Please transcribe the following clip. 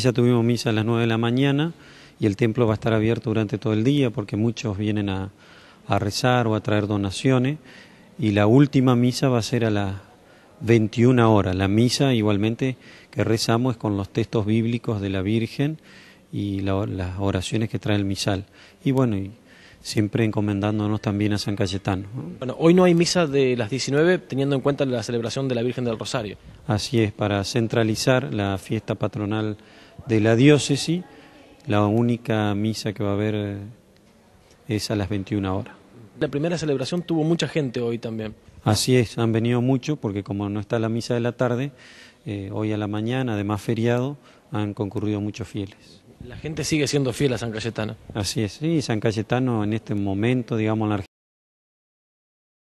Ya tuvimos misa a las 9 de la mañana y el templo va a estar abierto durante todo el día porque muchos vienen a, a rezar o a traer donaciones y la última misa va a ser a las 21 horas. La misa igualmente que rezamos es con los textos bíblicos de la Virgen y las oraciones que trae el misal. Y bueno, y siempre encomendándonos también a San Cayetano. Bueno, hoy no hay misa de las 19, teniendo en cuenta la celebración de la Virgen del Rosario. Así es, para centralizar la fiesta patronal de la diócesis, la única misa que va a haber eh, es a las 21 horas. La primera celebración tuvo mucha gente hoy también. Así es, han venido muchos, porque como no está la misa de la tarde, eh, hoy a la mañana, además feriado, han concurrido muchos fieles. La gente sigue siendo fiel a San Cayetano. Así es, sí, San Cayetano en este momento, digamos, en la